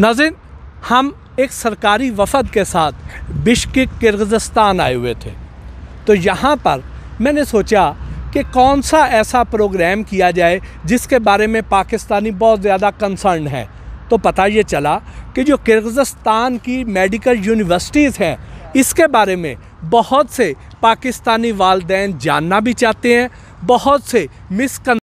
नाजिन हम एक सरकारी वफद के साथ बिश्किक किर्गिस्तान आए हुए थे तो यहाँ पर मैंने सोचा कि कौन सा ऐसा प्रोग्राम किया जाए जिसके बारे में पाकिस्तानी बहुत ज़्यादा कंसर्न है तो पता ये चला कि जो किर्गिस्तान की मेडिकल यूनिवर्सिटीज़ हैं इसके बारे में बहुत से पाकिस्तानी वालदेन जानना भी चाहते हैं बहुत से मिसकन